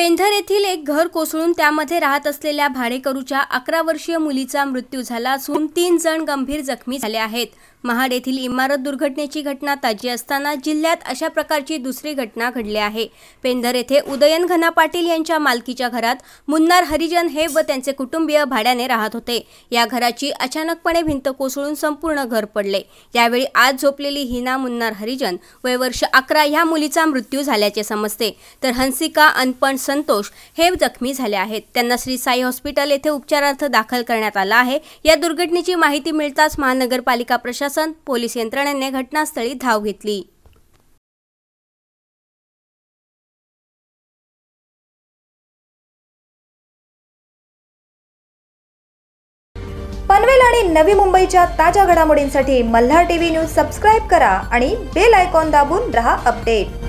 पेंधर येथील एक घर कोसळून त्यामध्ये राहत असलेल्या भाडेकरूच्या अकरा वर्षीय मुलीचा मृत्यू झाला असून तीन जण गंभीर जखमी झाले आहेत महाड येथील इमारत दुर्घटनेची घटना ताजी असताना जिल्ह्यात अशा प्रकारची दुसरी घटना घडली आहे पेंधर येथे उदयन घना पाटील यांच्या मालकीच्या घरात मुन्नार हरिजन हे व त्यांचे कुटुंबीय भाड्याने राहत होते या घराची अचानकपणे भिंत कोसळून संपूर्ण घर पडले यावेळी आज झोपलेली हिना मुन्नार हरिजन वय वर्ष अकरा ह्या मुलीचा मृत्यू झाल्याचे समजते तर हंसिका अनपण संतोष हे जखमी झाले आहेत त्यांना श्री साई हॉस्पिटल येथे उपचारार्थ दाखल करण्यात आला आहे या दुर्घटनेची माहिती मिळताच महानगरपालिका प्रशासन प्रशासन पोलीस यंत्रणेने घटनास्थळी धाव घेतली पनवेल आणि नवी मुंबईच्या ताज्या घडामोडींसाठी मल्हार टीव्ही न्यूज सबस्क्राईब करा आणि बेल आयकॉन दाबून रहा अपडेट